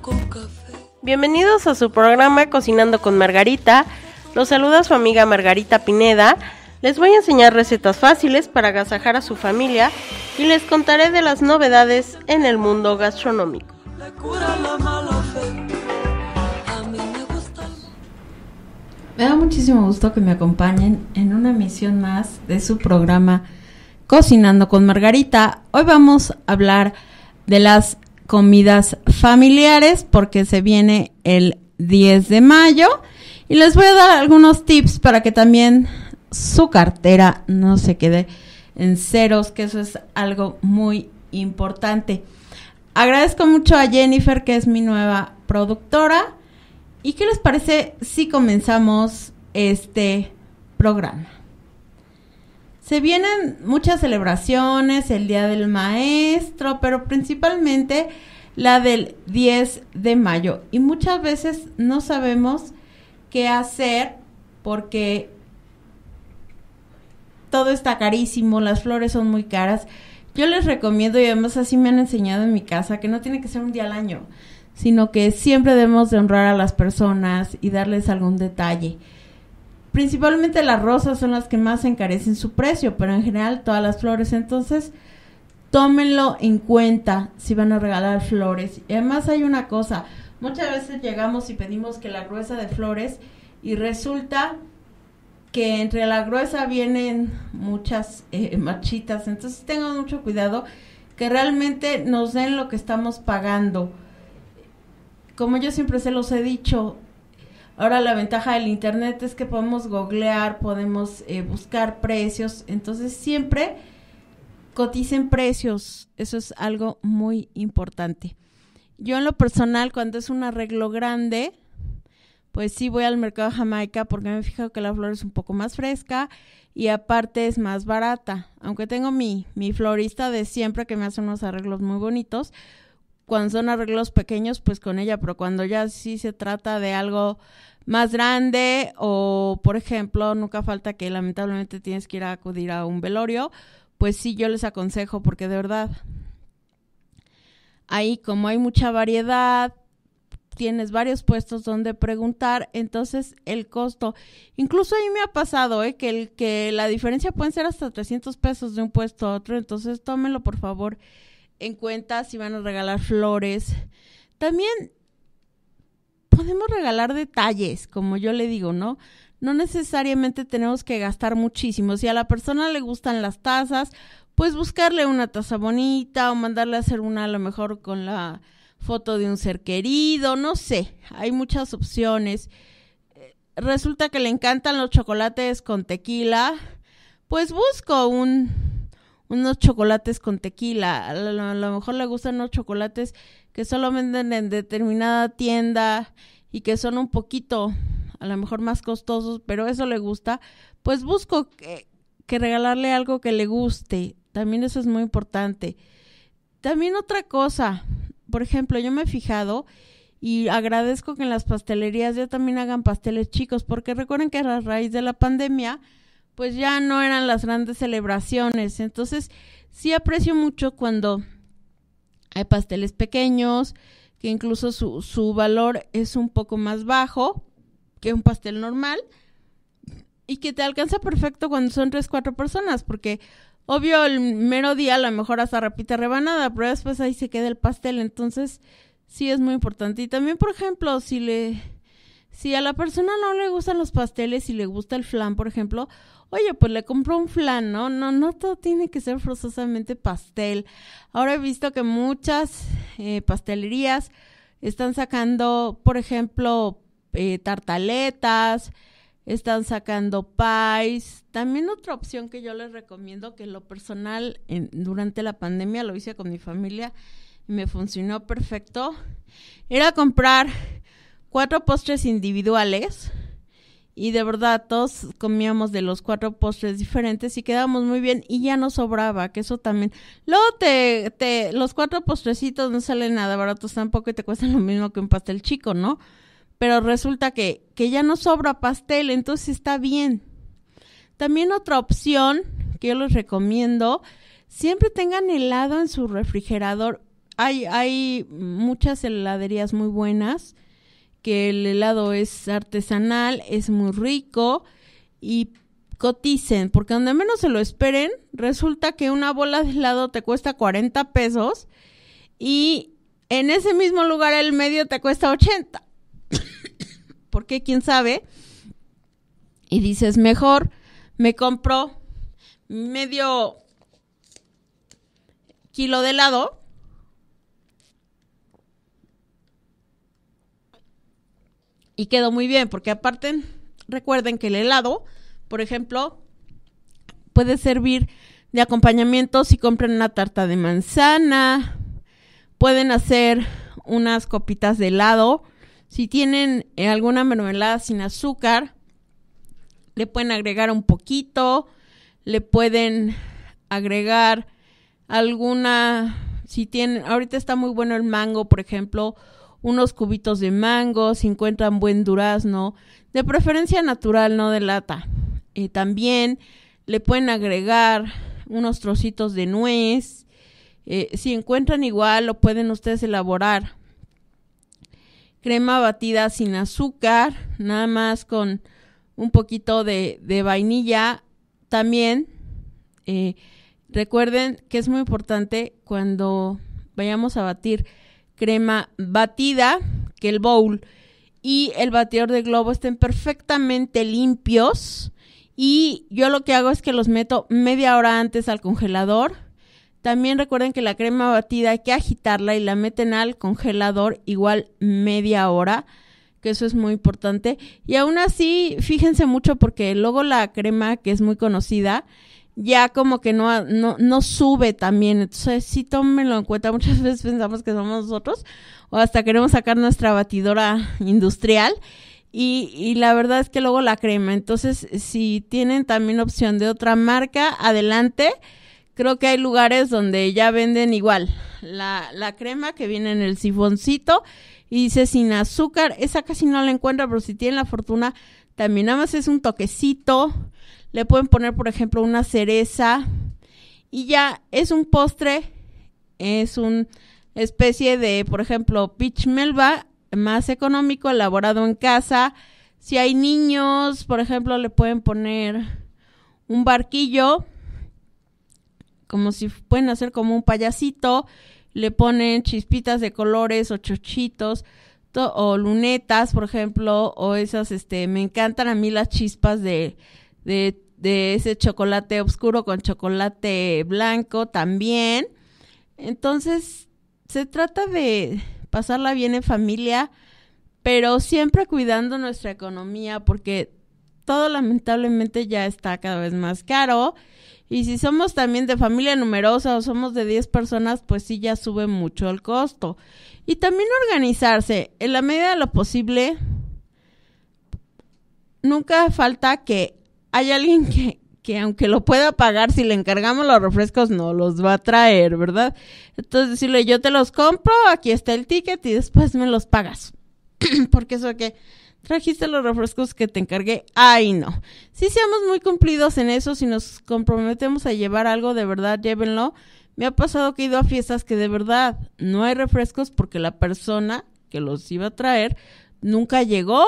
con café. Bienvenidos a su programa Cocinando con Margarita. Los saluda su amiga Margarita Pineda. Les voy a enseñar recetas fáciles para agasajar a su familia y les contaré de las novedades en el mundo gastronómico. Me da muchísimo gusto que me acompañen en una misión más de su programa Cocinando con Margarita. Hoy vamos a hablar de las comidas familiares porque se viene el 10 de mayo. Y les voy a dar algunos tips para que también su cartera no se quede en ceros, que eso es algo muy importante. Agradezco mucho a Jennifer, que es mi nueva productora. ¿Y qué les parece si comenzamos este programa? Se vienen muchas celebraciones, el Día del Maestro, pero principalmente la del 10 de mayo. Y muchas veces no sabemos qué hacer porque todo está carísimo, las flores son muy caras. Yo les recomiendo, y además así me han enseñado en mi casa, que no tiene que ser un día al año, sino que siempre debemos de honrar a las personas y darles algún detalle. Principalmente las rosas son las que más encarecen su precio, pero en general todas las flores. Entonces, tómenlo en cuenta si van a regalar flores. Y además hay una cosa, muchas veces llegamos y pedimos que la gruesa de flores y resulta que entre la gruesa vienen muchas eh, machitas, marchitas. Entonces tengan mucho cuidado que realmente nos den lo que estamos pagando. Como yo siempre se los he dicho, Ahora la ventaja del Internet es que podemos googlear, podemos eh, buscar precios, entonces siempre coticen precios, eso es algo muy importante. Yo en lo personal, cuando es un arreglo grande, pues sí voy al mercado Jamaica porque me he fijado que la flor es un poco más fresca y aparte es más barata. Aunque tengo mi, mi florista de siempre que me hace unos arreglos muy bonitos, cuando son arreglos pequeños, pues con ella, pero cuando ya sí se trata de algo más grande o, por ejemplo, nunca falta que lamentablemente tienes que ir a acudir a un velorio, pues sí, yo les aconsejo porque de verdad, ahí como hay mucha variedad, tienes varios puestos donde preguntar, entonces el costo, incluso a me ha pasado eh, que, el, que la diferencia puede ser hasta 300 pesos de un puesto a otro, entonces tómenlo por favor en cuenta si van a regalar flores. También podemos regalar detalles, como yo le digo, ¿no? No necesariamente tenemos que gastar muchísimo. Si a la persona le gustan las tazas, pues buscarle una taza bonita o mandarle a hacer una a lo mejor con la foto de un ser querido, no sé, hay muchas opciones. Eh, resulta que le encantan los chocolates con tequila, pues busco un unos chocolates con tequila. A lo, mejor le gustan los chocolates que solo venden en determinada tienda y que son un poquito, a lo mejor más costosos, pero eso le gusta, pues busco que, que regalarle algo que le guste. También eso es muy importante. También otra cosa, por ejemplo, yo me he fijado y agradezco que en las pastelerías ya también hagan pasteles chicos, porque recuerden que a raíz de la pandemia, pues ya no eran las grandes celebraciones. Entonces, sí aprecio mucho cuando hay pasteles pequeños, que incluso su, su valor es un poco más bajo que un pastel normal y que te alcanza perfecto cuando son tres, cuatro personas, porque obvio el mero día a lo mejor hasta repite rebanada, pero después ahí se queda el pastel, entonces sí es muy importante. Y también, por ejemplo, si le si a la persona no le gustan los pasteles y le gusta el flan, por ejemplo, oye, pues le compro un flan, ¿no? No, no todo tiene que ser forzosamente pastel. Ahora he visto que muchas eh, pastelerías están sacando, por ejemplo, eh, tartaletas, están sacando pies. También otra opción que yo les recomiendo, que lo personal durante la pandemia lo hice con mi familia y me funcionó perfecto, era comprar cuatro postres individuales y de verdad todos comíamos de los cuatro postres diferentes y quedábamos muy bien y ya no sobraba, que eso también. Luego te, te, los cuatro postrecitos no salen nada baratos tampoco y te cuestan lo mismo que un pastel chico, ¿no? Pero resulta que, que ya no sobra pastel, entonces está bien. También otra opción que yo les recomiendo, siempre tengan helado en su refrigerador. Hay, hay muchas heladerías muy buenas que el helado es artesanal, es muy rico y coticen, porque donde menos se lo esperen, resulta que una bola de helado te cuesta 40 pesos y en ese mismo lugar el medio te cuesta 80. porque quién sabe. Y dices, mejor me compro medio kilo de helado Y quedó muy bien, porque aparte, recuerden que el helado, por ejemplo, puede servir de acompañamiento si compran una tarta de manzana, pueden hacer unas copitas de helado, si tienen eh, alguna mermelada sin azúcar, le pueden agregar un poquito, le pueden agregar alguna, si tienen, ahorita está muy bueno el mango, por ejemplo, unos cubitos de mango, si encuentran buen durazno, de preferencia natural, no de lata. Eh, también le pueden agregar unos trocitos de nuez. Eh, si encuentran igual, lo pueden ustedes elaborar. Crema batida sin azúcar, nada más con un poquito de, vainilla. También eh, recuerden que es muy importante cuando vayamos a batir crema batida, que el bowl y el batidor de globo estén perfectamente limpios. Y yo lo que hago es que los meto media hora antes al congelador. También recuerden que la crema batida hay que agitarla y la meten al congelador igual media hora, que eso es muy importante. Y aún así, fíjense mucho porque luego la crema que es muy conocida, ya como que no, no, sube también. Entonces, sí tómenlo en cuenta. Muchas veces pensamos que somos nosotros o hasta queremos sacar nuestra batidora industrial. Y, la verdad es que luego la crema. Entonces, si tienen también opción de otra marca, adelante. Creo que hay lugares donde ya venden igual la, la crema que viene en el sifoncito y dice sin azúcar. Esa casi no la encuentran, pero si tienen la fortuna, también nada más es un toquecito le pueden poner, por ejemplo, una cereza y ya es un postre, es una especie de, por ejemplo, peach melba más económico, elaborado en casa. Si hay niños, por ejemplo, le pueden poner un barquillo, como si pueden hacer como un payasito, le ponen chispitas de colores o chochitos o lunetas, por ejemplo, o esas, este, me encantan a mí las chispas de de, ese chocolate oscuro con chocolate blanco también. Entonces, se trata de pasarla bien en familia, pero siempre cuidando nuestra economía porque todo lamentablemente ya está cada vez más caro. Y si somos también de familia numerosa o somos de 10 personas, pues sí ya sube mucho el costo. Y también organizarse en la medida de lo posible. Nunca falta que hay alguien que, que aunque lo pueda pagar, si le encargamos los refrescos, no los va a traer, ¿verdad? Entonces decirle, yo te los compro, aquí está el ticket y después me los pagas. Porque eso que trajiste los refrescos que te encargué, ay no. Si seamos muy cumplidos en eso, si nos comprometemos a llevar algo de verdad, llévenlo. Me ha pasado que he ido a fiestas que de verdad no hay refrescos porque la persona que los iba a traer nunca llegó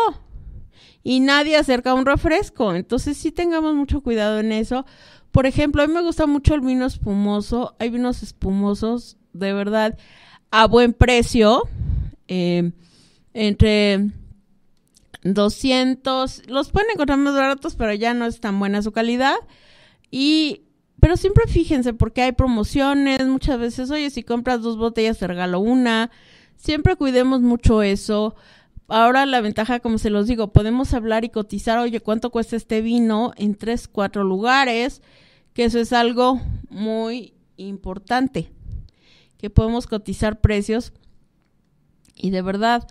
y nadie acerca un refresco. Entonces sí tengamos mucho cuidado en eso. Por ejemplo, a mí me gusta mucho el vino espumoso. Hay vinos espumosos, de verdad, a buen precio. Eh, entre 200. Los pueden encontrar más baratos, pero ya no es tan buena su calidad. Y. Pero siempre fíjense, porque hay promociones, muchas veces, oye, si compras dos botellas te regalo una. Siempre cuidemos mucho eso ahora la ventaja, como se los digo, podemos hablar y cotizar, oye, ¿cuánto cuesta este vino en tres, cuatro lugares? Que eso es algo muy importante, que podemos cotizar precios y de verdad,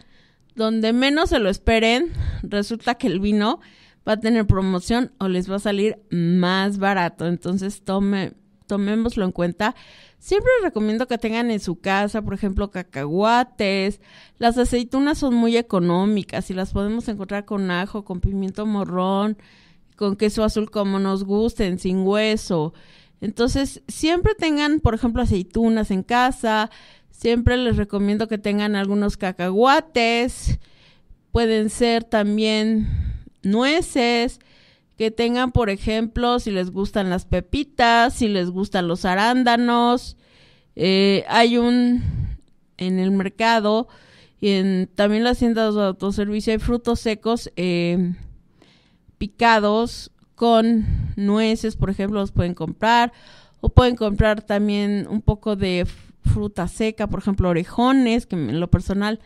donde menos se lo esperen, resulta que el vino va a tener promoción o les va a salir más barato. Entonces, tome, tomémoslo en cuenta. Siempre recomiendo que tengan en su casa, por ejemplo, cacahuates. Las aceitunas son muy económicas y las podemos encontrar con ajo, con pimiento morrón, con queso azul como nos gusten, sin hueso. Entonces, siempre tengan, por ejemplo, aceitunas en casa. Siempre les recomiendo que tengan algunos cacahuates. Pueden ser también nueces que tengan, por ejemplo, si les gustan las pepitas, si les gustan los arándanos. Eh, hay un en el mercado y en también las tiendas de autoservicio hay frutos secos em, picados con nueces, por ejemplo, los pueden comprar. O pueden comprar también un poco de fruta seca, por ejemplo, orejones, que en lo personal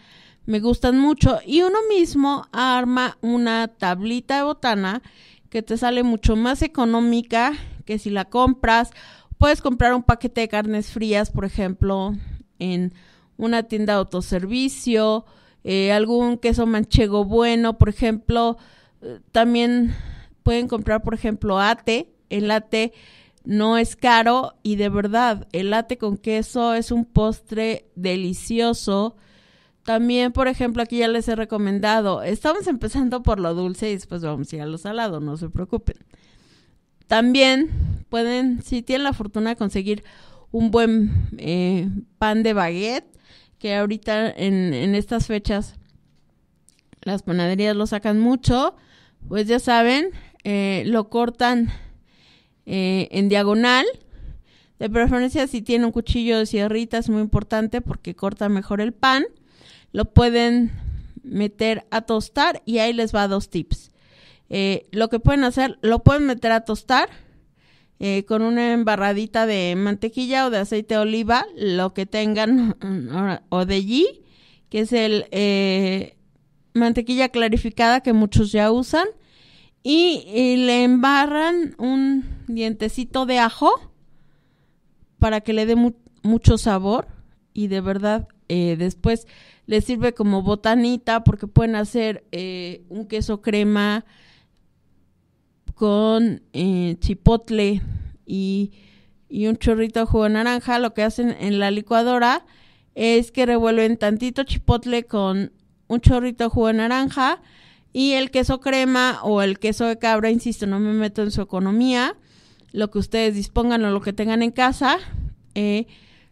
me gustan mucho. Y uno mismo arma una tablita de botana que te sale mucho más económica que si la compras. Puedes comprar un paquete de carnes frías, por ejemplo, en una tienda de autoservicio, eh, algún queso manchego bueno, por ejemplo. Eh, también pueden comprar, por ejemplo, ate. El ate no es caro y de verdad, el ate con queso es un postre delicioso también, por ejemplo, aquí ya les he recomendado, estamos empezando por lo dulce y después vamos a ir a lo salado, no se preocupen. También pueden, si tienen la fortuna de conseguir un buen eh, pan de baguette, que ahorita en, en estas fechas las panaderías lo sacan mucho, pues ya saben, eh, lo cortan eh, en diagonal. De preferencia si tiene un cuchillo de sierrita es muy importante porque corta mejor el pan lo pueden meter a tostar y ahí les va dos tips. Eh, lo que pueden hacer, lo pueden meter a tostar eh, con una embarradita de mantequilla o de aceite de oliva, lo que tengan, o de allí, que es el eh, mantequilla clarificada que muchos ya usan, y, le embarran un dientecito de ajo para que le dé mucho sabor y de verdad eh, después les sirve como botanita porque pueden hacer eh, un queso crema con eh, chipotle y, un chorrito de jugo de naranja. Lo que hacen en la licuadora es que revuelven tantito chipotle con un chorrito de jugo de naranja y el queso crema o el queso de cabra, insisto, no me meto en su economía, lo que ustedes dispongan o lo que tengan en casa,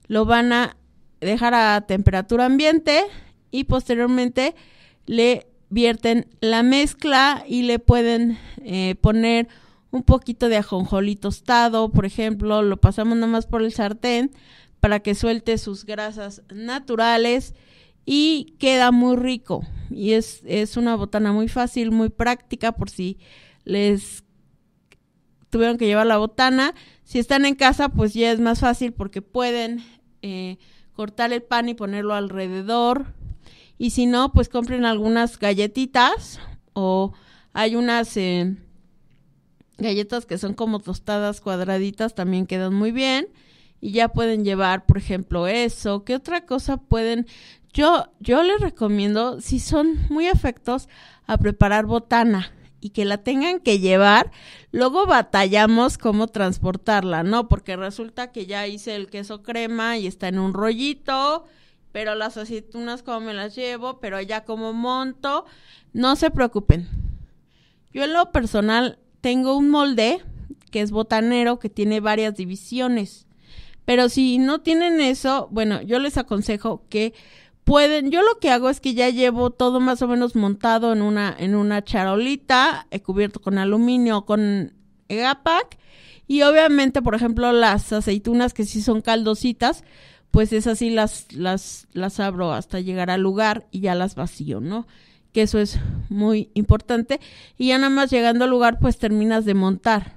lo van a dejar a temperatura ambiente y posteriormente le vierten la mezcla y le pueden eh, poner un poquito de ajonjolí tostado, por ejemplo, lo pasamos nomás por el sartén para que suelte sus grasas naturales y queda muy rico. Y es, es una botana muy fácil, muy práctica por si les tuvieron que llevar la botana. Si están en casa, pues ya es más fácil porque pueden eh, cortar el pan y ponerlo alrededor. Y si no, pues compren algunas galletitas o hay unas eh, galletas que son como tostadas cuadraditas, también quedan muy bien. Y ya pueden llevar, por ejemplo, eso. ¿Qué otra cosa pueden? Yo, yo les recomiendo, si son muy afectos, a preparar botana y que la tengan que llevar, luego batallamos cómo transportarla, ¿no? Porque resulta que ya hice el queso crema y está en un rollito, pero las aceitunas cómo me las llevo, pero ya como monto, no se preocupen. Yo en lo personal tengo un molde que es botanero, que tiene varias divisiones. Pero si no tienen eso, bueno, yo les aconsejo que pueden, yo lo que hago es que ya llevo todo más o menos montado en una, en una charolita, he eh, cubierto con aluminio, con egapac, eh, y obviamente, por ejemplo, las aceitunas que sí son caldositas, pues esas sí las, las, las abro hasta llegar al lugar y ya las vacío, ¿no? Que eso es muy importante. Y ya nada más llegando al lugar, pues terminas de montar.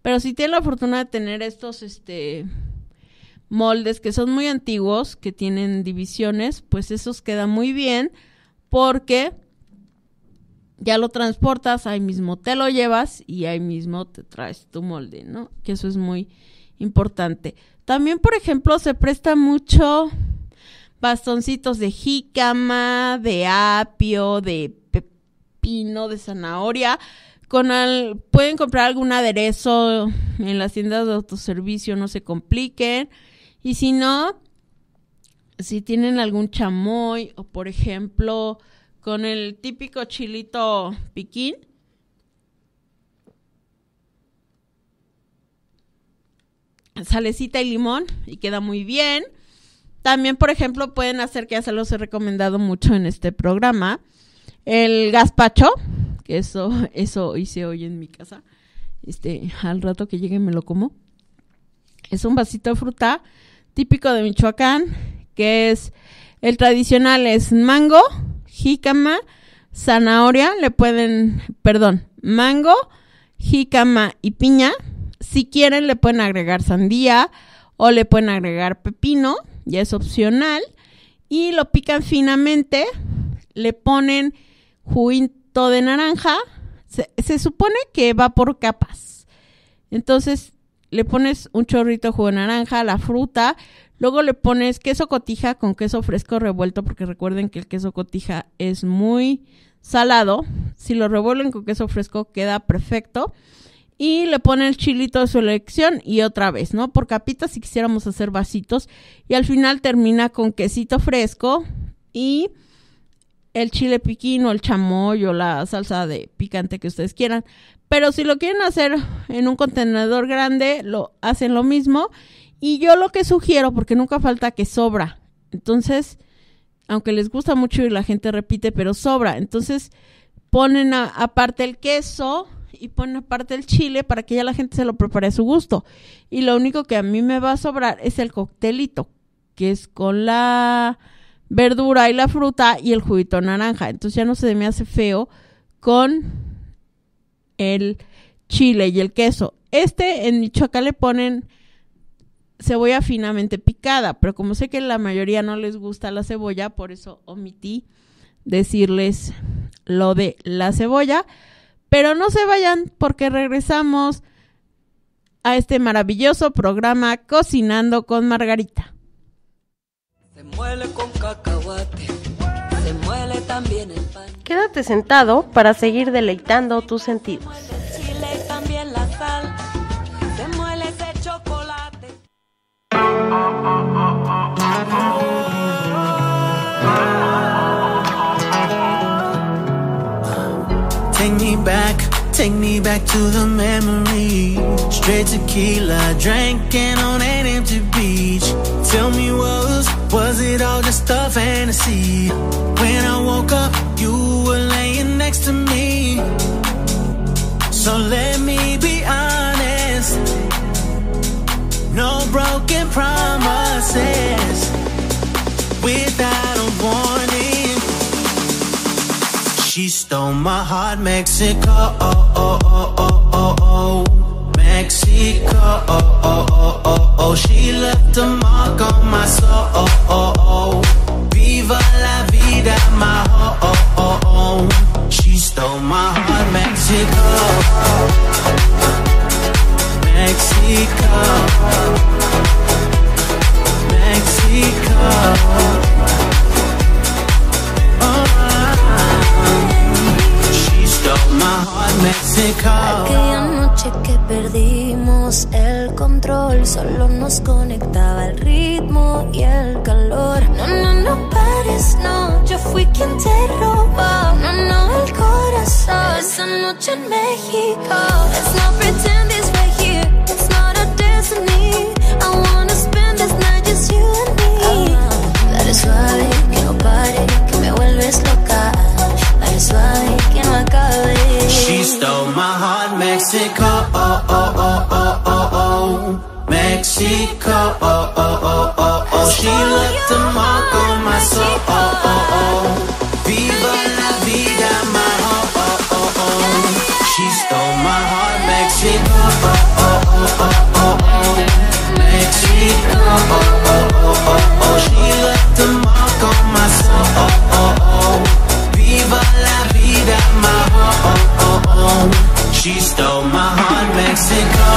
Pero si tienes la fortuna de tener estos, este, moldes que son muy antiguos, que tienen divisiones, pues esos queda muy bien porque ya lo transportas, ahí mismo te lo llevas y ahí mismo te traes tu molde, ¿no? Que eso es muy importante. También, por ejemplo, se presta mucho bastoncitos de jícama, de apio, de pepino, de zanahoria. Con al... pueden comprar algún aderezo en las tiendas de autoservicio, no se compliquen. Y si no, si tienen algún chamoy o por ejemplo con el típico chilito piquín, salecita y limón y queda muy bien. También, por ejemplo, pueden hacer, que ya se los he recomendado mucho en este programa, el gazpacho, que eso, eso hice hoy en mi casa. Este, al rato que llegue me lo como. Es un vasito de fruta típico de Michoacán, que es el tradicional es mango, jícama, zanahoria, le pueden, perdón, mango, jícama y piña. Si quieren le pueden agregar sandía o le pueden agregar pepino, ya es opcional, y lo pican finamente, le ponen juguito de naranja, se, se supone que va por capas. Entonces, le pones un chorrito jugo de naranja, la fruta, luego le pones queso cotija con queso fresco revuelto, porque recuerden que el queso cotija es muy salado. Si lo revuelven con queso fresco queda perfecto. Y le pone el chilito de su elección y otra vez, ¿no? Por capitas si quisiéramos hacer vasitos. Y al final termina con quesito fresco y el chile piquín o el chamoy o la salsa de picante que ustedes quieran. Pero si lo quieren hacer en un contenedor grande, lo hacen lo mismo. Y yo lo que sugiero, porque nunca falta que sobra. Entonces, aunque les gusta mucho y la gente repite, pero sobra. Entonces, ponen aparte el queso y ponen aparte el chile para que ya la gente se lo prepare a su gusto. Y lo único que a mí me va a sobrar es el coctelito, que es con la verdura y la fruta y el juguito naranja. Entonces ya no se me hace feo con el chile y el queso. Este en Michoacán le ponen cebolla finamente picada, pero como sé que la mayoría no les gusta la cebolla, por eso omití decirles lo de la cebolla. Pero no se vayan porque regresamos a este maravilloso programa Cocinando con Margarita. Se muele con cacahuate, se muele también el Quédate sentado para seguir deleitando tus sentidos. Take me back, take me back to the memory. Straight tequila, drinking on an empty beach. Tell me, was was it all just a fantasy? When I woke up, you being next to me. So let me be honest. No broken promises without a warning. She stole my heart, Mexico. Oh, oh, oh, oh, oh, oh. Mexico. Oh, oh, oh, oh, oh. She left a mark on my soul. Oh, oh, oh. Viva la vida. she my Aquella noche que perdimos el control, solo nos conectaba el ritmo y el calor. No, no, no pares, no, yo fui quien te robó. No, no, el corazón. Esa noche en México. She stole my México.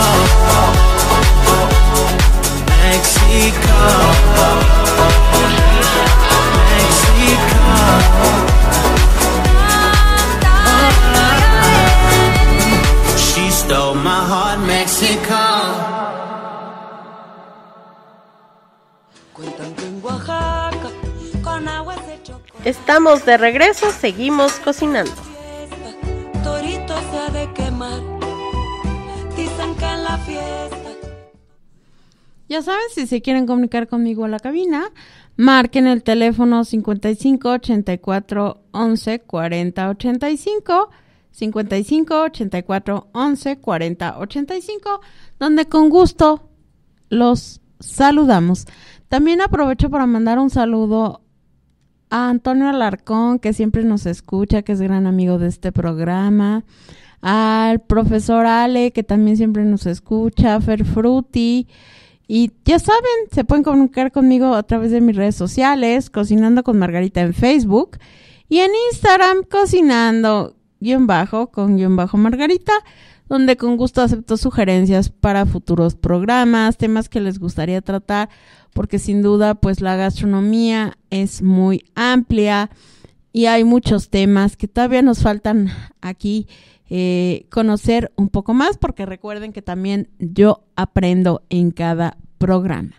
Mexico Mexico Mexico She stole my heart, Mexico Cuentan que en Oaxaca con agua de chocolate Estamos de regreso, seguimos cocinando Ya saben, si se quieren comunicar conmigo a la cabina, marquen el teléfono 55 84 11 40 85. 55 84 11 40 85, donde con gusto los saludamos. También aprovecho para mandar un saludo a Antonio Alarcón, que siempre nos escucha, que es gran amigo de este programa al profesor Ale, que también siempre nos escucha, Fer Frutti, y ya saben, se pueden comunicar conmigo a través de mis redes sociales, Cocinando con Margarita en Facebook y en Instagram, Cocinando con guión bajo Margarita, donde con gusto acepto sugerencias para futuros programas, temas que les gustaría tratar, porque sin duda, pues la gastronomía es muy amplia y hay muchos temas que todavía nos faltan aquí eh, conocer un poco más, porque recuerden que también yo aprendo en cada programa.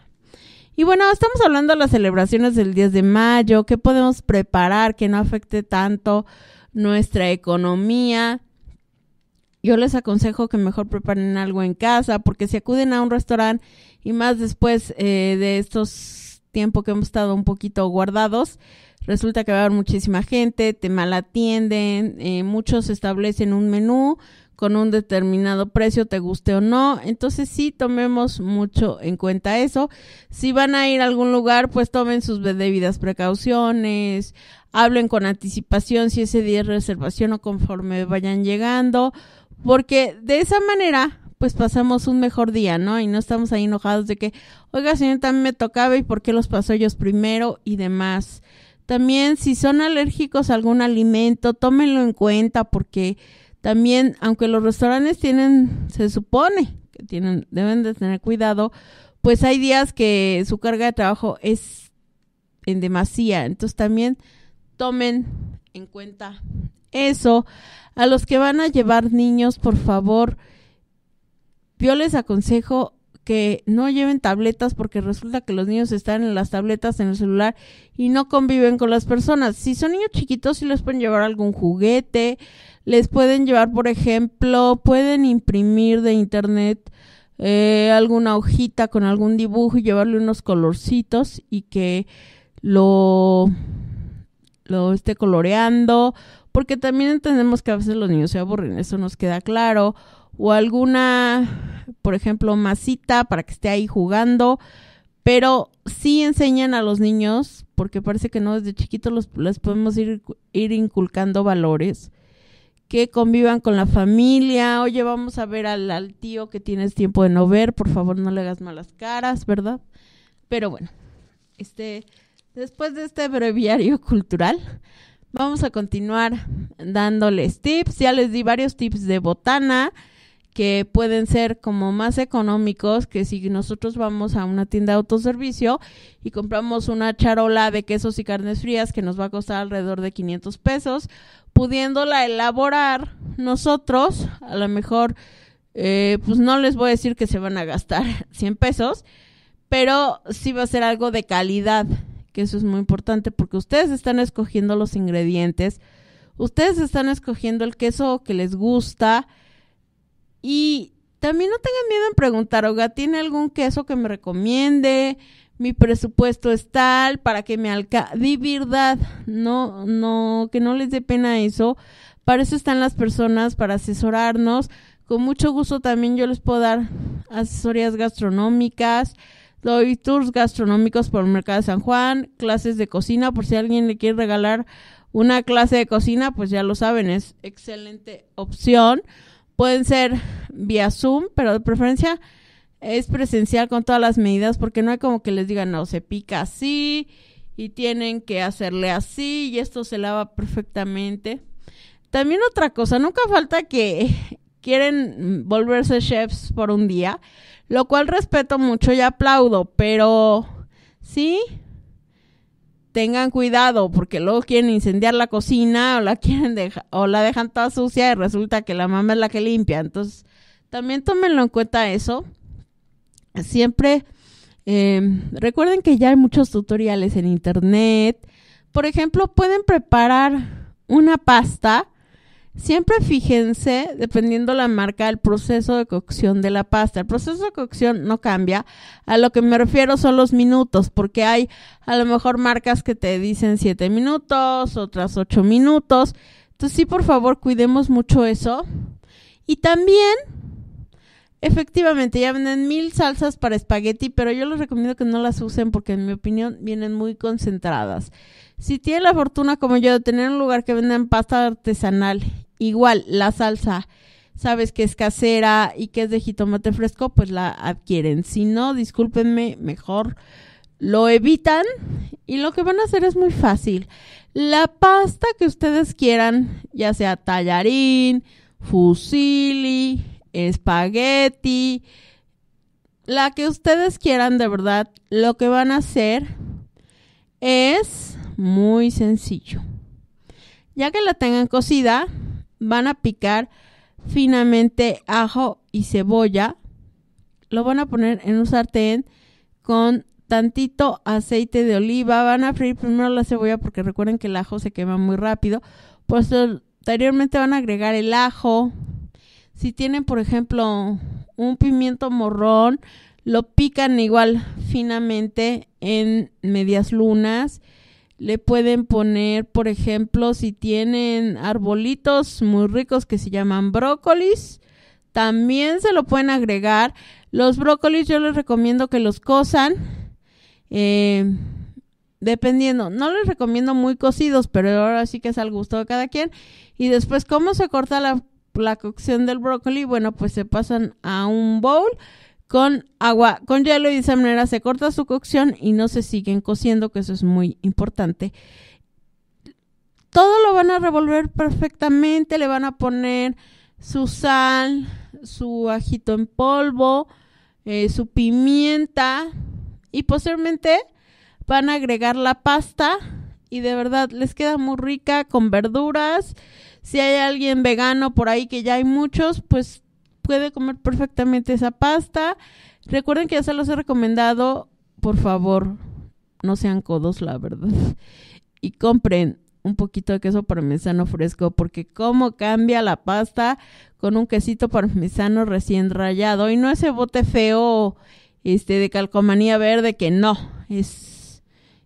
Y bueno, estamos hablando de las celebraciones del 10 de mayo, qué podemos preparar que no afecte tanto nuestra economía. Yo les aconsejo que mejor preparen algo en casa, porque si acuden a un restaurante y más después eh, de estos tiempos que hemos estado un poquito guardados, resulta que va a haber muchísima gente, te mal atienden, eh, muchos establecen un menú con un determinado precio, te guste o no. Entonces sí tomemos mucho en cuenta eso. Si van a ir a algún lugar, pues tomen sus debidas precauciones, hablen con anticipación si ese día es reservación o conforme vayan llegando, porque de esa manera pues pasamos un mejor día, ¿no? Y no estamos ahí enojados de que, oiga, señor, también me tocaba y por qué los pasó ellos primero y demás. También si son alérgicos a algún alimento, tómenlo en cuenta porque también, aunque los restaurantes tienen, se supone que tienen, deben de tener cuidado, pues hay días que su carga de trabajo es en demasía. Entonces también tomen en cuenta eso. A los que van a llevar niños, por favor, yo les aconsejo que no lleven tabletas porque resulta que los niños están en las tabletas, en el celular y no conviven con las personas. Si son niños chiquitos, si les pueden llevar algún juguete, les pueden llevar, por ejemplo, pueden imprimir de internet eh, alguna hojita con algún dibujo y llevarle unos colorcitos y que lo, lo esté coloreando, porque también entendemos que a veces los niños se aburren, eso nos queda claro, o alguna por ejemplo, masita para que esté ahí jugando, pero sí enseñan a los niños, porque parece que no desde chiquitos los, les podemos ir, ir inculcando valores, que convivan con la familia, oye, vamos a ver al, al tío que tienes tiempo de no ver, por favor no le hagas malas caras, ¿verdad? Pero bueno, este, después de este breviario cultural, vamos a continuar dándoles tips. Ya les di varios tips de botana, que pueden ser como más económicos que si nosotros vamos a una tienda de autoservicio y compramos una charola de quesos y carnes frías que nos va a costar alrededor de 500 pesos, pudiéndola elaborar nosotros, a lo mejor, eh, pues no les voy a decir que se van a gastar 100 pesos, pero sí va a ser algo de calidad, que eso es muy importante porque ustedes están escogiendo los ingredientes, ustedes están escogiendo el queso que les gusta, y también no tengan miedo en preguntar, oiga, ¿tiene algún queso que me recomiende? Mi presupuesto es tal para que me alca... De verdad, no, no, que no les dé pena eso. Para eso están las personas, para asesorarnos. Con mucho gusto también yo les puedo dar asesorías gastronómicas, doy tours gastronómicos por el Mercado de San Juan, clases de cocina, por si alguien le quiere regalar una clase de cocina, pues ya lo saben, es excelente opción. Pueden ser vía Zoom, pero de preferencia es presencial con todas las medidas porque no hay como que les digan, no, se pica así y tienen que hacerle así y esto se lava perfectamente. También otra cosa, nunca falta que quieren volverse chefs por un día, lo cual respeto mucho y aplaudo, pero sí, tengan cuidado porque luego quieren incendiar la cocina o la quieren o la dejan toda sucia y resulta que la mamá es la que limpia. Entonces, también tómenlo en cuenta eso. Siempre em, recuerden que ya hay muchos tutoriales en internet. Por ejemplo, pueden preparar una pasta Siempre fíjense, dependiendo la marca, el proceso de cocción de la pasta. El proceso de cocción no cambia. A lo que me refiero son los minutos, porque hay a lo mejor marcas que te dicen 7 minutos, otras 8 minutos. Entonces sí, por favor, cuidemos mucho eso. Y también, efectivamente, ya venden mil salsas para espagueti, pero yo les recomiendo que no las usen porque en mi opinión vienen muy concentradas. Si tienen la fortuna como yo de tener un lugar que vendan pasta artesanal igual la salsa sabes que es casera y que es de jitomate fresco, pues la adquieren. Si no, discúlpenme, mejor lo evitan y lo que van a hacer es muy fácil. La pasta que ustedes quieran, ya sea tallarín, fusili, espagueti, la que ustedes quieran de verdad, lo que van a hacer es muy sencillo. Ya que la tengan cocida, van a picar finamente ajo y cebolla. Lo van a poner en un sartén con tantito aceite de oliva. Van a freír primero la cebolla porque recuerden que el ajo se quema muy rápido. Posteriormente van a agregar el ajo. Si tienen, por ejemplo, un pimiento morrón, lo pican igual finamente en medias lunas le pueden poner, por ejemplo, si tienen arbolitos muy ricos que se llaman brócolis, también se lo pueden agregar. Los brócolis yo les recomiendo que los cosan. Eh, dependiendo, no les recomiendo muy cocidos, pero ahora sí que es al gusto de cada quien. Y después, ¿cómo se corta la, la cocción del brócoli? Bueno, pues se pasan a un bowl con agua, con hielo y de esa manera se corta su cocción y no se siguen cociendo, que eso es muy importante. Todo lo van a revolver perfectamente, le van a poner su sal, su ajito en polvo, eh, su pimienta y posteriormente van a agregar la pasta y de verdad les queda muy rica con verduras. Si hay alguien vegano por ahí, que ya hay muchos, pues puede comer perfectamente esa pasta. Recuerden que ya se los he recomendado, por favor, no sean codos, la verdad. Y compren un poquito de queso parmesano fresco, porque cómo cambia la pasta con un quesito parmesano recién rallado. Y no ese bote feo este, de calcomanía verde, que no, es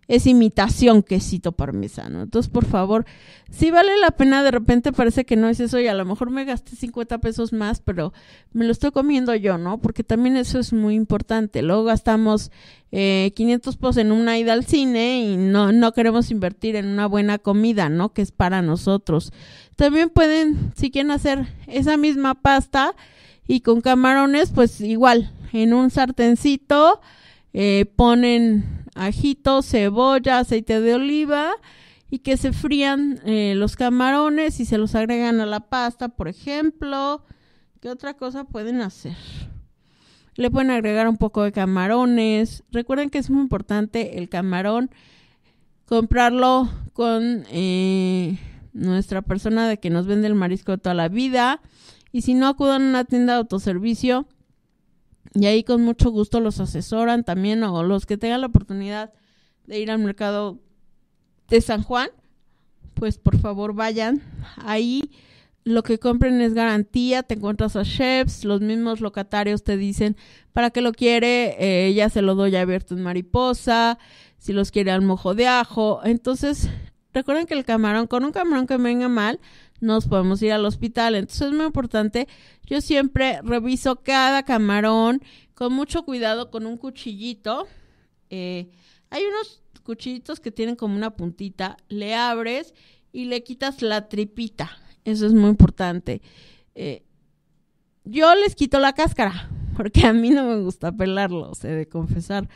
es imitación quesito parmesano. Entonces, por favor, si vale la pena, de repente parece que no es eso y a lo mejor me gasté 50 pesos más, pero me lo estoy comiendo yo, ¿no? Porque también eso es muy importante. Luego gastamos 500 eh, pesos en una ida al cine y no, no queremos invertir en una buena comida, ¿no? Que es para nosotros. También pueden, si quieren hacer esa misma pasta y con camarones, pues igual, en un sartencito. Eh, ponen ajito, cebolla, aceite de oliva y que se frían eh, los camarones y se los agregan a la pasta, por ejemplo. ¿Qué otra cosa pueden hacer? Le pueden agregar un poco de camarones. Recuerden que es muy importante el camarón comprarlo con eh, nuestra persona de que nos vende el marisco de toda la vida. Y si no acudan a una tienda de autoservicio, y ahí con mucho gusto los asesoran también o los que tengan la oportunidad de ir al mercado de San Juan, pues por favor vayan. Ahí lo que compren es garantía, te encuentras a chefs, los mismos locatarios te dicen, para que lo quiere, ya eh, se lo doy abierto en mariposa, si los quiere al mojo de ajo. Entonces, recuerden que el camarón, con un camarón que venga mal, nos podemos ir al hospital. Entonces es muy importante. Yo siempre reviso cada camarón con mucho cuidado con un cuchillito. Eh, hay unos cuchillitos que tienen como una puntita. Le abres y le quitas la tripita. Eso es muy importante. Eh, yo les quito la cáscara porque a mí no me gusta pelarlos, sé de confesar.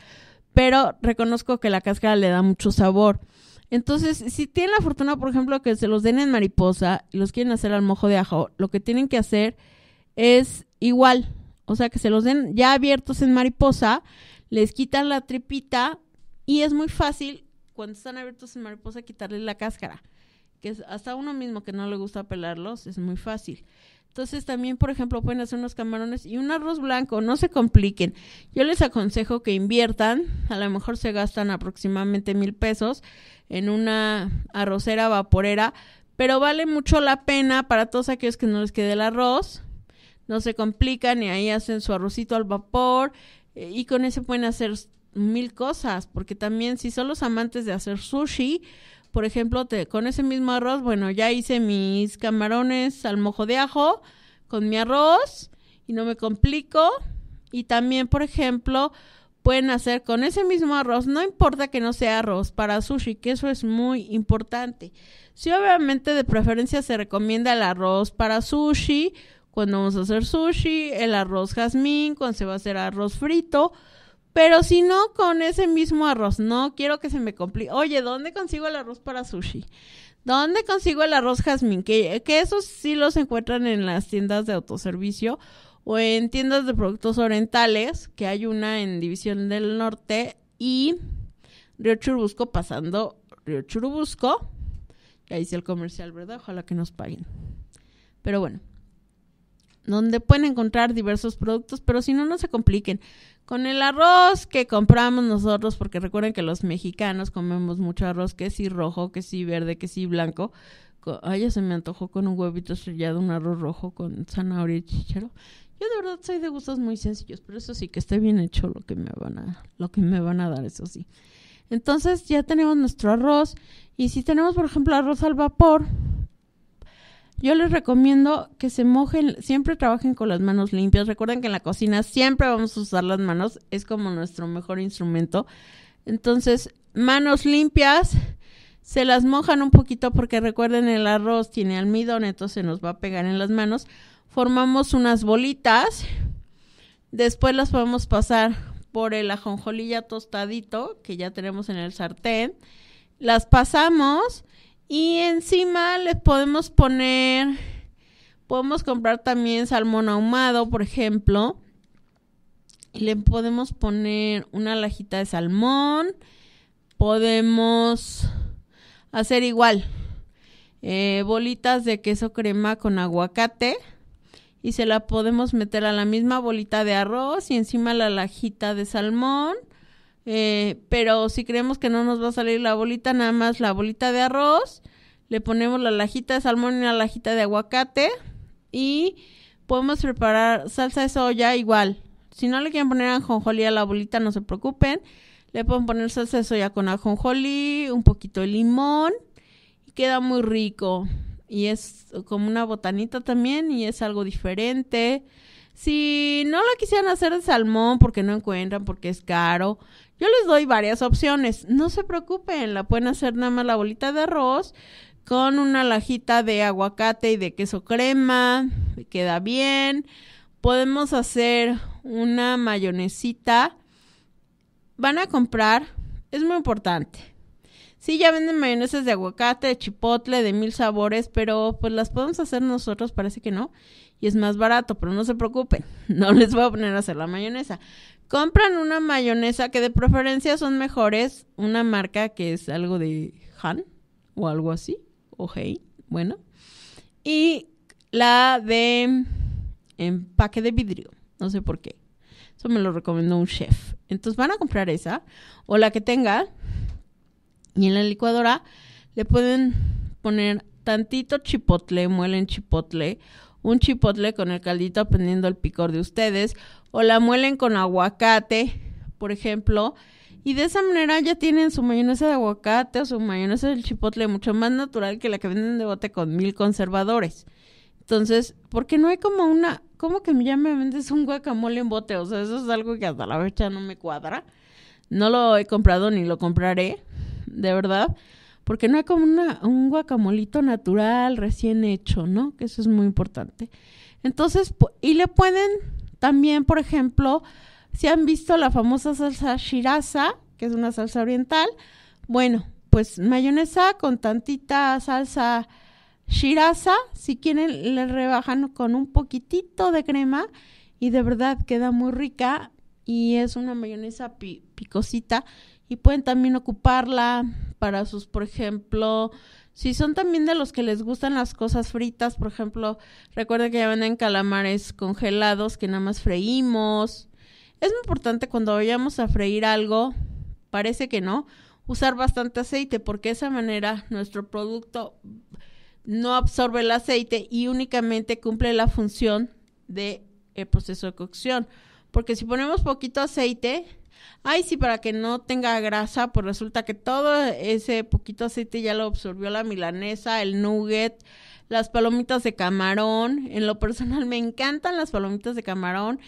Pero reconozco que la cáscara le da mucho sabor. Entonces, si tienen la fortuna, por ejemplo, que se los den en mariposa y los quieren hacer al mojo de ajo, lo que tienen que hacer es igual. O sea, que se los den ya abiertos en mariposa, les quitan la tripita y es muy fácil cuando están abiertos en mariposa quitarle la cáscara. Que hasta uno mismo que no le gusta pelarlos es muy fácil. Entonces también, por ejemplo, pueden hacer unos camarones y un arroz blanco, no se compliquen. Yo les aconsejo que inviertan, a lo mejor se gastan aproximadamente mil pesos en una arrocera vaporera, pero vale mucho la pena para todos aquellos que no les quede el arroz, no se complican y ahí hacen su arrocito al vapor eh, y con ese pueden hacer mil cosas, porque también si son los amantes de hacer sushi, por ejemplo, te, con ese mismo arroz, bueno, ya hice mis camarones al mojo de ajo con mi arroz y no me complico. Y también, por ejemplo, pueden hacer con ese mismo arroz, no importa que no sea arroz para sushi, que eso es muy importante. Sí, obviamente de preferencia se recomienda el arroz para sushi cuando vamos a hacer sushi, el arroz jazmín cuando se va a hacer arroz frito, pero si no, con ese mismo arroz, no quiero que se me complique. Oye, ¿dónde consigo el arroz para sushi? ¿Dónde consigo el arroz jazmín? Que, esos sí los encuentran en las tiendas de autoservicio o en tiendas de productos orientales, que hay una en División del Norte y Río Churubusco, pasando Río Churubusco. Ya hice el comercial, ¿verdad? Ojalá que nos paguen. Pero bueno, donde pueden encontrar diversos productos, pero si no, no se compliquen con el arroz que compramos nosotros, porque recuerden que los mexicanos comemos mucho arroz, que sí rojo, que sí verde, que sí blanco. Ay, ya se me antojó con un huevito estrellado, un arroz rojo con zanahoria y chichero. Yo de verdad soy de gustos muy sencillos, pero eso sí que esté bien hecho lo que me van a, lo que me van a dar, eso sí. Entonces ya tenemos nuestro arroz y si tenemos por ejemplo arroz al vapor, yo les recomiendo que se mojen, siempre trabajen con las manos limpias. Recuerden que en la cocina siempre vamos a usar las manos, es como nuestro mejor instrumento. Entonces, manos limpias, se las mojan un poquito porque recuerden el arroz tiene almidón, entonces se nos va a pegar en las manos. Formamos unas bolitas, después las podemos pasar por el ajonjolilla tostadito que ya tenemos en el sartén. Las pasamos y encima le podemos poner, podemos comprar también salmón ahumado, por ejemplo. le podemos poner una lajita de salmón. Podemos hacer igual. Eh, bolitas de queso crema con aguacate y se la podemos meter a la misma bolita de arroz y encima la lajita de salmón eh, pero si creemos que no nos va a salir la bolita, nada más la bolita de arroz, le ponemos la lajita de salmón y la lajita de aguacate y podemos preparar salsa de soya igual. Si no le quieren poner ajonjolí a la bolita, no se preocupen. Le pueden poner salsa de soya con ajonjolí, un poquito de limón y queda muy rico. Y es como una botanita también y es algo diferente. Si no la quisieran hacer de salmón porque no encuentran, porque es caro, yo les doy varias opciones. No se preocupen, la pueden hacer nada más la bolita de arroz con una lajita de aguacate y de queso crema, queda bien. Podemos hacer una mayonesita. Van a comprar, es muy importante. Sí, ya venden mayonesas de aguacate, de chipotle, de mil sabores, pero pues las podemos hacer nosotros, parece que no. Y es más barato, pero no se preocupen, no les voy a poner a hacer la mayonesa compran una mayonesa que de preferencia son mejores, una marca que es algo de Han o algo así, o Hey, bueno, y la de empaque de vidrio, no sé por qué. Eso me lo recomendó un chef. Entonces van a comprar esa o la que tenga y en la licuadora le pueden poner tantito chipotle, muelen chipotle un chipotle con el caldito aprendiendo el picor de ustedes, o la muelen con aguacate, por ejemplo, y de esa manera ya tienen su mayonesa de aguacate o su mayonesa del chipotle mucho más natural que la que venden de bote con mil conservadores. Entonces, porque no hay como una, como que ya me vendes un guacamole en bote? O sea, eso es algo que hasta la fecha no me cuadra. No lo he comprado ni lo compraré, de verdad porque no hay como un guacamolito natural recién hecho, ¿no? Que eso es muy importante. Entonces, y le pueden también, por ejemplo, si han visto la famosa salsa shiraza, que es una salsa oriental, bueno, pues mayonesa con tantita salsa shiraza, si quieren le rebajan con un poquitito de crema y de verdad queda muy rica y es una mayonesa picosita y pueden también ocuparla para sus, por ejemplo, si son también de los que les gustan las cosas fritas, por ejemplo, recuerden que ya venden calamares congelados que nada más freímos. Es muy importante cuando vayamos a freír algo, parece que no, usar bastante aceite porque de esa manera nuestro producto no absorbe el aceite y únicamente cumple la función de el eh, proceso de cocción. Porque si ponemos poquito aceite, ay, sí, para que no tenga grasa, pues resulta que todo ese poquito aceite ya lo absorbió la milanesa, el nugget, las palomitas de camarón. En lo personal me encantan las palomitas de camarón.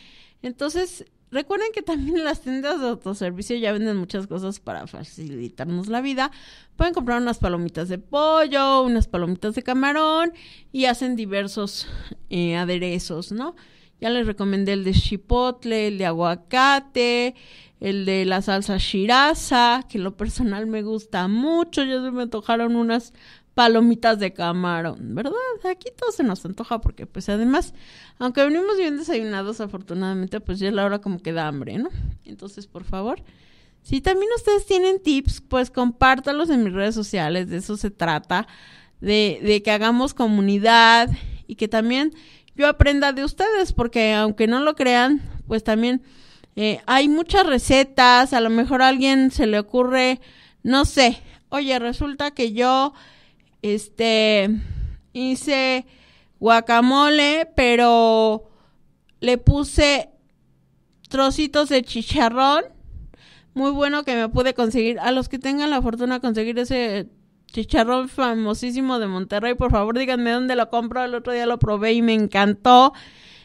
Entonces, recuerden que también las tiendas de autoservicio ya venden muchas cosas para facilitarnos la vida. Pueden comprar unas palomitas de pollo, unas palomitas de camarón y hacen diversos eh, aderezos, ¿no? Ya les recomendé el de chipotle, el de aguacate, el de la salsa shiraza, que lo personal me gusta mucho. Ya se me antojaron unas palomitas de camarón, ¿verdad? Aquí todo se nos antoja porque pues además, aunque venimos bien desayunados afortunadamente, pues ya es la hora como que da hambre, ¿no? Entonces, por favor, si también ustedes tienen tips, pues compártalos en mis redes sociales, de eso se trata, de, de que hagamos comunidad y que también yo aprenda de ustedes, porque aunque no lo crean, pues también eh, hay muchas recetas, a lo mejor a alguien se le ocurre, no sé, oye, resulta que yo, este, hice guacamole, pero le puse trocitos de chicharrón. Muy bueno que me pude conseguir. A los que tengan la fortuna de conseguir ese chicharrón famosísimo de Monterrey. Por favor, díganme dónde lo compro. El otro día lo probé y me encantó.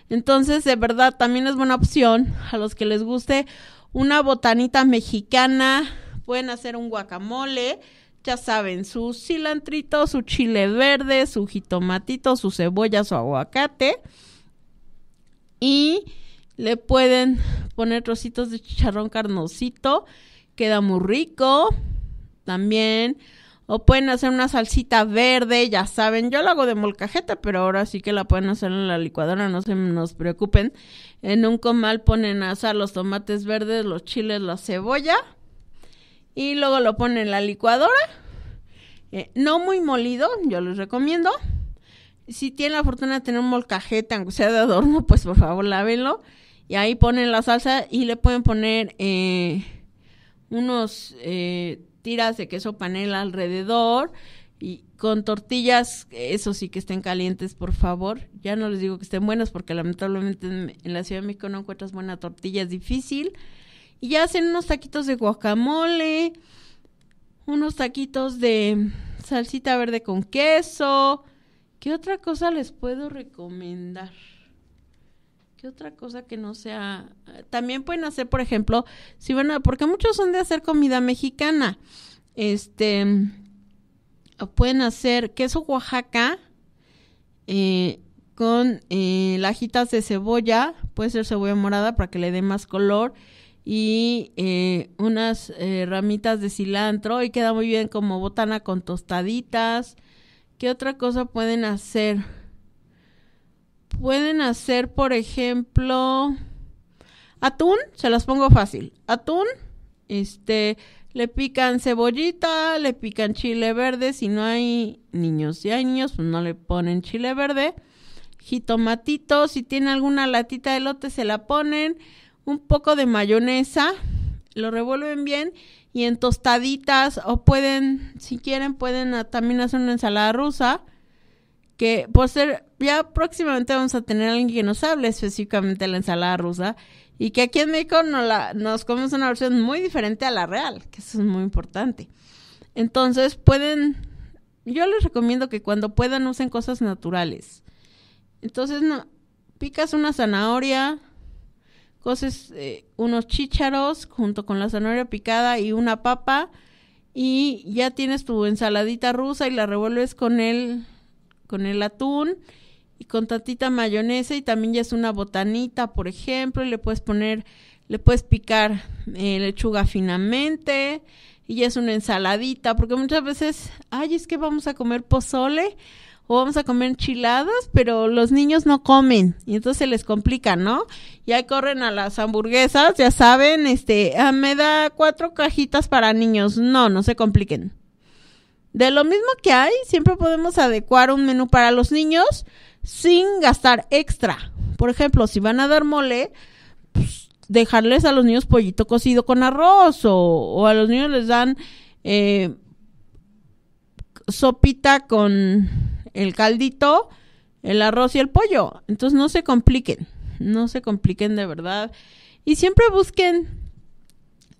Entonces, de verdad, también es buena opción a los que les guste una botanita mexicana. Pueden hacer un guacamole. Ya saben, su cilantrito, su chile verde, su jitomatito, su cebolla, su aguacate. Y le pueden poner trocitos de chicharrón carnosito. Queda muy rico. También o pueden hacer una salsita verde, ya saben, yo la hago de molcajeta, pero ahora sí que la pueden hacer en la licuadora, no se nos preocupen. En un comal ponen a asar los tomates verdes, los chiles, la cebolla y luego lo ponen en la licuadora. Eh, no muy molido, yo les recomiendo. Si tienen la fortuna de tener un molcajete, aunque sea de adorno, pues por favor lávenlo. Y ahí ponen la salsa y le pueden poner eh, unos... Eh, tiras de queso panela alrededor y con tortillas, eso sí que estén calientes, por favor. Ya no les digo que estén buenas porque lamentablemente en, la Ciudad de México no encuentras buena tortilla, es difícil. Y ya hacen unos taquitos de guacamole, unos taquitos de salsita verde con queso. ¿Qué otra cosa les puedo recomendar? ¿Qué otra cosa que no sea? También pueden hacer, por ejemplo, si van a, porque muchos son de hacer comida mexicana. Este, pueden hacer queso Oaxaca eh, con eh, lajitas de cebolla, puede ser cebolla morada para que le dé más color y eh, unas ramitas de cilantro y queda muy bien como botana con tostaditas. ¿Qué otra cosa pueden hacer? Pueden hacer, por ejemplo, atún, se las pongo fácil. Atún, este, le pican cebollita, le pican chile verde, si no hay niños, si hay niños, pues no le ponen chile verde. Jitomatito, si tiene alguna latita de lote se la ponen, un poco de mayonesa, lo revuelven bien y en tostaditas o pueden, si quieren, pueden ah, también hacer una ensalada rusa que por ser, ya próximamente vamos a tener alguien que nos hable específicamente de la ensalada rusa y que aquí en México nos, la, nos comemos una versión muy diferente a la real, que eso es muy importante. Entonces pueden, yo les recomiendo que cuando puedan usen cosas naturales. Entonces picas una zanahoria, coces eh, unos chícharos junto con la zanahoria picada y una papa y ya tienes tu ensaladita rusa y la revuelves con el con el atún y con tantita mayonesa y también ya es una botanita, por ejemplo, y le puedes poner, le puedes picar eh, lechuga finamente y ya es una ensaladita, porque muchas veces, ay, es que vamos a comer pozole o vamos a comer enchiladas, pero los niños no comen y entonces se les complica, ¿no? Y ahí corren a las hamburguesas, ya saben, este, ah, me da cuatro cajitas para niños, no, no se compliquen. De lo mismo que hay, siempre podemos adecuar un menú para los niños sin gastar extra. Por ejemplo, si van a dar mole, pues, dejarles a los niños pollito cocido con arroz o, a los niños les dan eh, sopita con el caldito, el arroz y el pollo. Entonces no se compliquen, no se compliquen de verdad. Y siempre busquen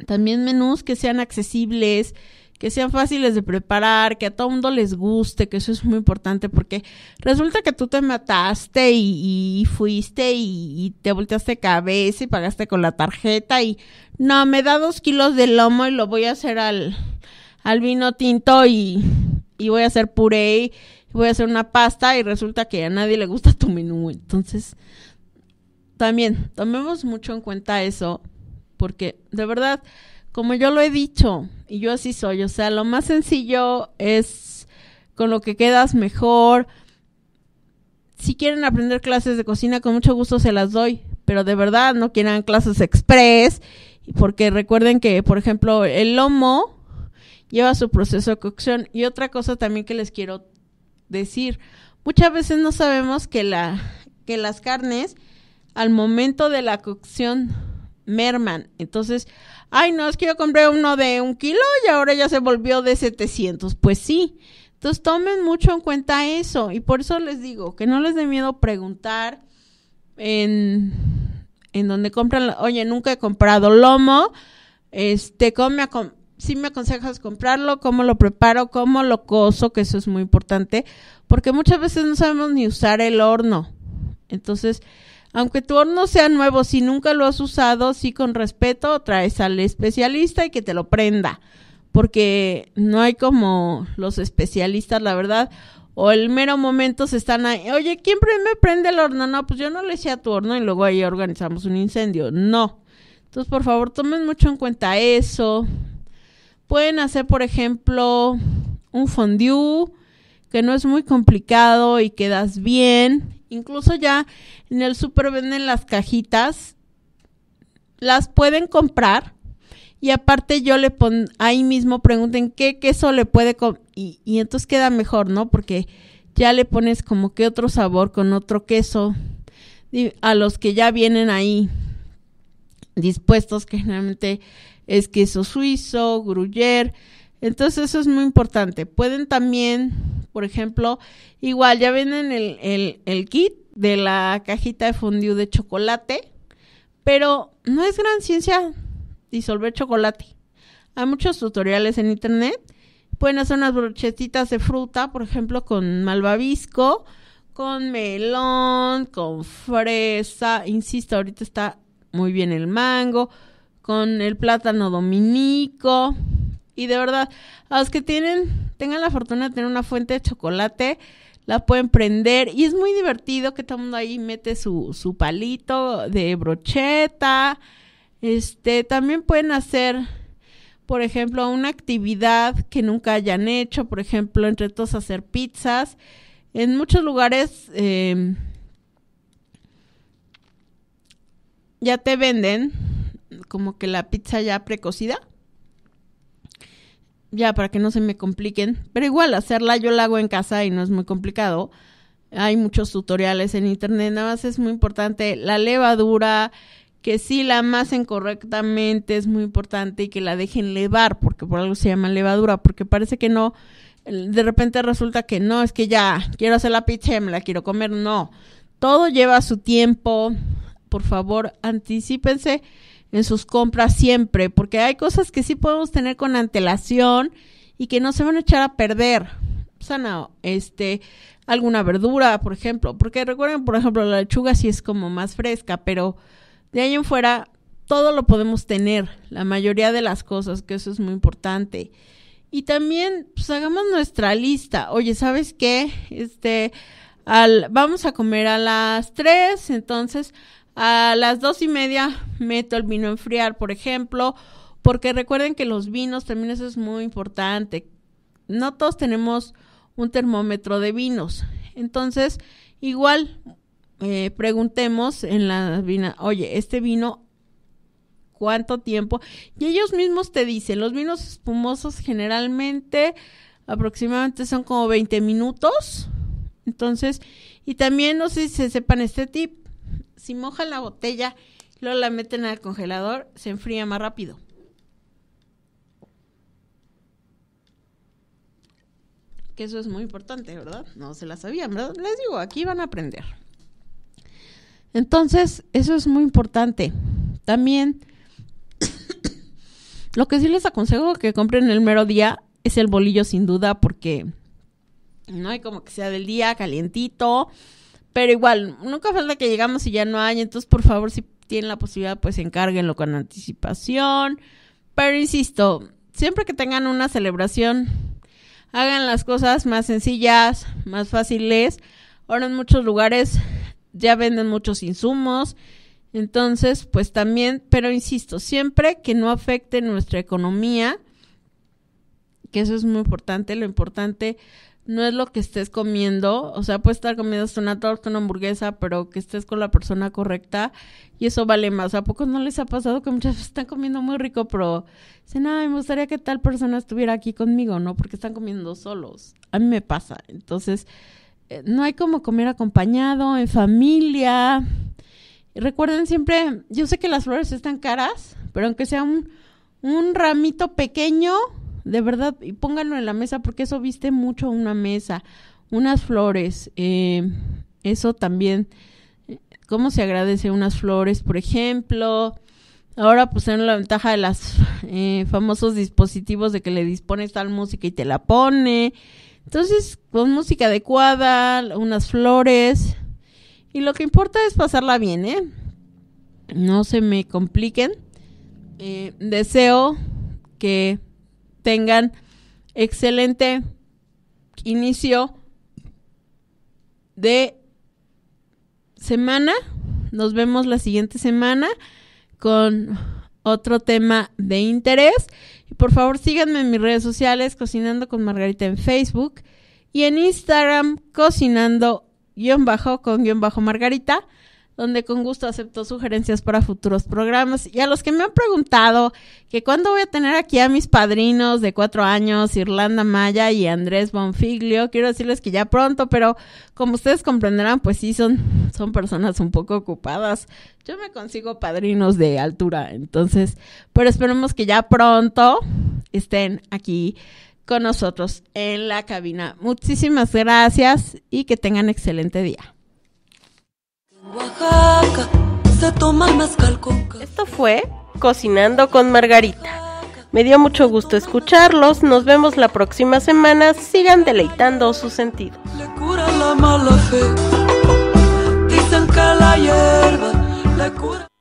también menús que sean accesibles, que sean fáciles de preparar, que a todo mundo les guste, que eso es muy importante porque resulta que tú te mataste y, fuiste y, te volteaste cabeza y pagaste con la tarjeta y no, me da dos kilos de lomo y lo voy a hacer al, al vino tinto y, y voy a hacer puré y voy a hacer una pasta y resulta que a nadie le gusta tu menú. Entonces, también tomemos mucho en cuenta eso porque de verdad como yo lo he dicho, y yo así soy, o sea, lo más sencillo es con lo que quedas mejor. Si quieren aprender clases de cocina, con mucho gusto se las doy, pero de verdad no quieran clases express, porque recuerden que, por ejemplo, el lomo lleva su proceso de cocción. Y otra cosa también que les quiero decir, muchas veces no sabemos que, la, que las carnes al momento de la cocción merman. Entonces, ay, no, es que yo compré uno de un kilo y ahora ya se volvió de 700. Pues sí. Entonces tomen mucho en cuenta eso. Y por eso les digo, que no les dé miedo preguntar en, donde compran, oye, nunca he comprado lomo, este, si me aconsejas comprarlo, cómo lo preparo, cómo lo coso, que eso es muy importante, porque muchas veces no sabemos ni usar el horno. Entonces, aunque tu horno sea nuevo, si nunca lo has usado, sí con respeto traes al especialista y que te lo prenda. Porque no hay como los especialistas, la verdad. O el mero momento se están ahí. Oye, ¿quién me prende el horno? No, pues yo no le sé a tu horno y luego ahí organizamos un incendio. No. Entonces, por favor, tomen mucho en cuenta eso. Pueden hacer, por ejemplo, un fondue que no es muy complicado y quedas bien Incluso ya en el super venden las cajitas, las pueden comprar y aparte yo le pon ahí mismo pregunten qué queso le puede y, y entonces queda mejor, ¿no? Porque ya le pones como que otro sabor con otro queso a los que ya vienen ahí dispuestos, que generalmente es queso suizo, gruyer. Entonces eso es muy importante. Pueden también, por ejemplo, igual ya venden el, kit de la cajita de fondue de chocolate, pero no es gran ciencia disolver chocolate. Hay muchos tutoriales en internet. Pueden hacer unas brochetitas de fruta, por ejemplo, con malvavisco, con melón, con fresa. Insisto, ahorita está muy bien el mango, con el plátano dominico. Y de verdad, a los que tienen, tengan la fortuna de tener una fuente de chocolate, la pueden prender. Y es muy divertido que todo el mundo ahí mete su, palito de brocheta. Este, también pueden hacer, por ejemplo, una actividad que nunca hayan hecho. Por ejemplo, entre todos hacer pizzas. En muchos lugares em, ya te venden como que la pizza ya precocida ya para que no se me compliquen, pero igual hacerla yo la hago en casa y no es muy complicado. Hay muchos tutoriales en internet, nada más es muy importante la levadura, que si la amasen correctamente es muy importante y que la dejen levar, porque por algo se llama levadura, porque parece que no, de repente resulta que no, es que ya quiero hacer la pizza y me la quiero comer, no. Todo lleva su tiempo, por favor, anticipense en sus compras siempre, porque hay cosas que sí podemos tener con antelación y que no se van a echar a perder. Sana, este, alguna verdura, por ejemplo, porque recuerden, por ejemplo, la lechuga sí es como más fresca, pero de ahí en fuera todo lo podemos tener, la mayoría de las cosas, que eso es muy importante. Y también, pues hagamos nuestra lista. Oye, ¿sabes qué? Este, al, vamos a comer a las 3, entonces a las dos y media meto el vino a enfriar, por ejemplo, porque recuerden que los vinos también eso es muy importante. No todos tenemos un termómetro de vinos. Entonces, igual eh, preguntemos en la vina, oye, este vino, ¿cuánto tiempo? Y ellos mismos te dicen, los vinos espumosos generalmente aproximadamente son como 20 minutos. Entonces, y también no sé si se sepan este tipo, si mojan la botella, luego la meten al congelador, se enfría más rápido. Que eso es muy importante, ¿verdad? No se la sabían, ¿verdad? Les digo, aquí van a aprender. Entonces, eso es muy importante. También, lo que sí les aconsejo que compren el mero día es el bolillo sin duda porque no hay como que sea del día calientito pero igual, nunca falta que llegamos y ya no hay. Entonces, por favor, si tienen la posibilidad, pues encárguenlo con anticipación. Pero insisto, siempre que tengan una celebración, hagan las cosas más sencillas, más fáciles. Ahora en muchos lugares ya venden muchos insumos. Entonces, pues también, pero insisto, siempre que no afecte nuestra economía, que eso es muy importante, lo importante no es lo que estés comiendo, o sea, puedes estar comiendo hasta una torta, una hamburguesa, pero que estés con la persona correcta y eso vale más. ¿A poco no les ha pasado que muchas veces están comiendo muy rico, pero dicen, ay, me gustaría que tal persona estuviera aquí conmigo, ¿no? Porque están comiendo solos. A mí me pasa. Entonces, eh, no hay como comer acompañado, en familia. recuerden siempre, yo sé que las flores están caras, pero aunque sea un, un ramito pequeño, de verdad, y pónganlo en la mesa porque eso viste mucho una mesa, unas flores, eh, eso también, ¿cómo se agradece unas flores, por ejemplo? Ahora pues en la ventaja de los eh, famosos dispositivos de que le dispones tal música y te la pone. Entonces, con música adecuada, unas flores. Y lo que importa es pasarla bien, ¿eh? No se me compliquen. Eh, deseo que tengan excelente inicio de semana. Nos vemos la siguiente semana con otro tema de interés. Y por favor síganme en mis redes sociales, Cocinando con Margarita en Facebook y en Instagram, cocinando guión bajo con guión bajo Margarita donde con gusto acepto sugerencias para futuros programas. Y a los que me han preguntado que cuándo voy a tener aquí a mis padrinos de cuatro años, Irlanda Maya y Andrés Bonfiglio, quiero decirles que ya pronto, pero como ustedes comprenderán, pues sí, son, son personas un poco ocupadas. Yo me consigo padrinos de altura, entonces, pero esperemos que ya pronto estén aquí con nosotros en la cabina. Muchísimas gracias y que tengan excelente día. Esto fue Cocinando con Margarita. Me dio mucho gusto escucharlos. Nos vemos la próxima semana. Sigan deleitando su sentido. la la